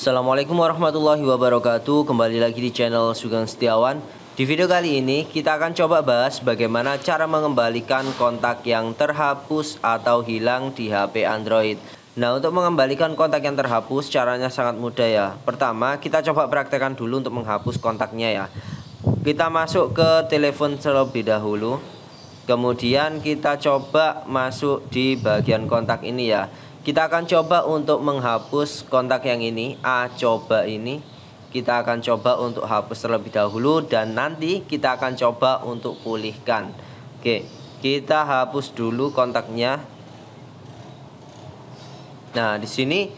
Assalamualaikum warahmatullahi wabarakatuh Kembali lagi di channel Sugeng Setiawan Di video kali ini kita akan coba bahas bagaimana cara mengembalikan kontak yang terhapus atau hilang di HP Android Nah untuk mengembalikan kontak yang terhapus caranya sangat mudah ya Pertama kita coba praktekkan dulu untuk menghapus kontaknya ya Kita masuk ke telepon terlebih dahulu Kemudian kita coba masuk di bagian kontak ini ya kita akan coba untuk menghapus kontak yang ini, A coba ini. Kita akan coba untuk hapus terlebih dahulu dan nanti kita akan coba untuk pulihkan. Oke, kita hapus dulu kontaknya. Nah, di sini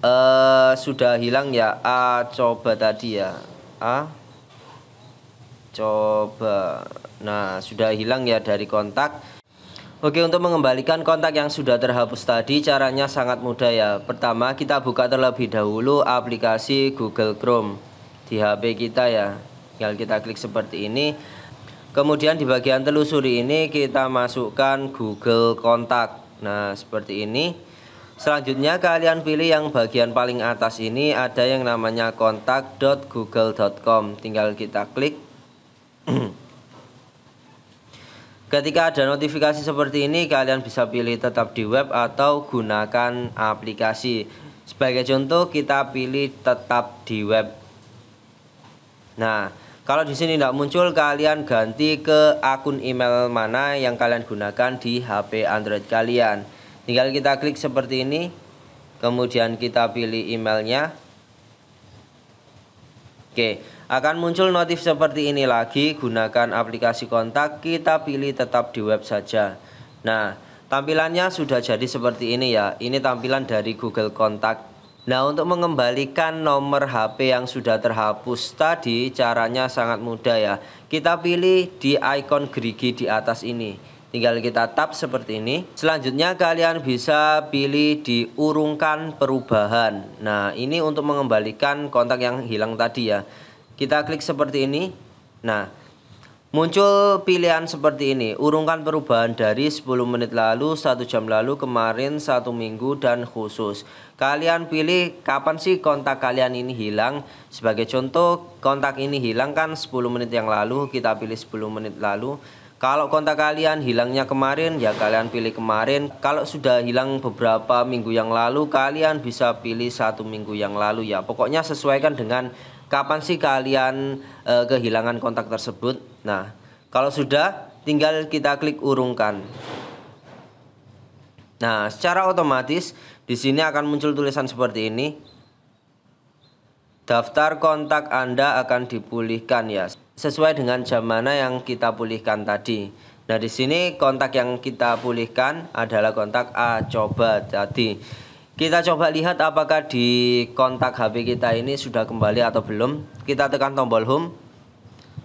eh, sudah hilang ya A coba tadi ya. A coba. Nah, sudah hilang ya dari kontak. Oke untuk mengembalikan kontak yang sudah terhapus tadi caranya sangat mudah ya Pertama kita buka terlebih dahulu aplikasi Google Chrome di HP kita ya Tinggal kita klik seperti ini Kemudian di bagian telusuri ini kita masukkan Google Kontak Nah seperti ini Selanjutnya kalian pilih yang bagian paling atas ini ada yang namanya kontak.google.com Tinggal kita klik Ketika ada notifikasi seperti ini, kalian bisa pilih tetap di web atau gunakan aplikasi. Sebagai contoh, kita pilih tetap di web. Nah, kalau di sini tidak muncul, kalian ganti ke akun email mana yang kalian gunakan di HP Android kalian. Tinggal kita klik seperti ini, kemudian kita pilih emailnya. Oke, akan muncul notif seperti ini lagi. Gunakan aplikasi kontak, kita pilih tetap di web saja. Nah, tampilannya sudah jadi seperti ini ya. Ini tampilan dari Google Kontak. Nah, untuk mengembalikan nomor HP yang sudah terhapus tadi, caranya sangat mudah ya. Kita pilih di icon gerigi di atas ini tinggal kita tap seperti ini selanjutnya kalian bisa pilih diurungkan perubahan nah ini untuk mengembalikan kontak yang hilang tadi ya kita klik seperti ini nah muncul pilihan seperti ini urungkan perubahan dari 10 menit lalu 1 jam lalu kemarin 1 minggu dan khusus kalian pilih kapan sih kontak kalian ini hilang sebagai contoh kontak ini hilang kan 10 menit yang lalu kita pilih 10 menit lalu kalau kontak kalian hilangnya kemarin, ya kalian pilih kemarin. Kalau sudah hilang beberapa minggu yang lalu, kalian bisa pilih satu minggu yang lalu ya. Pokoknya sesuaikan dengan kapan sih kalian e, kehilangan kontak tersebut. Nah, kalau sudah, tinggal kita klik urungkan. Nah, secara otomatis di sini akan muncul tulisan seperti ini. Daftar kontak Anda akan dipulihkan ya, sesuai dengan jam mana yang kita pulihkan tadi. Nah, di sini kontak yang kita pulihkan adalah kontak A coba Jadi Kita coba lihat apakah di kontak HP kita ini sudah kembali atau belum. Kita tekan tombol home.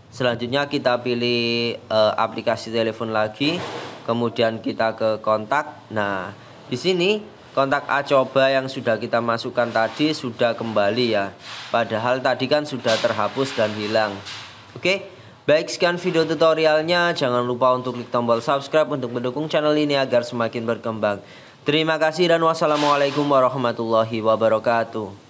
Selanjutnya kita pilih e, aplikasi telepon lagi, kemudian kita ke kontak. Nah, di sini kontak A coba yang sudah kita masukkan tadi sudah kembali ya padahal tadi kan sudah terhapus dan hilang oke baik sekian video tutorialnya jangan lupa untuk klik tombol subscribe untuk mendukung channel ini agar semakin berkembang terima kasih dan wassalamualaikum warahmatullahi wabarakatuh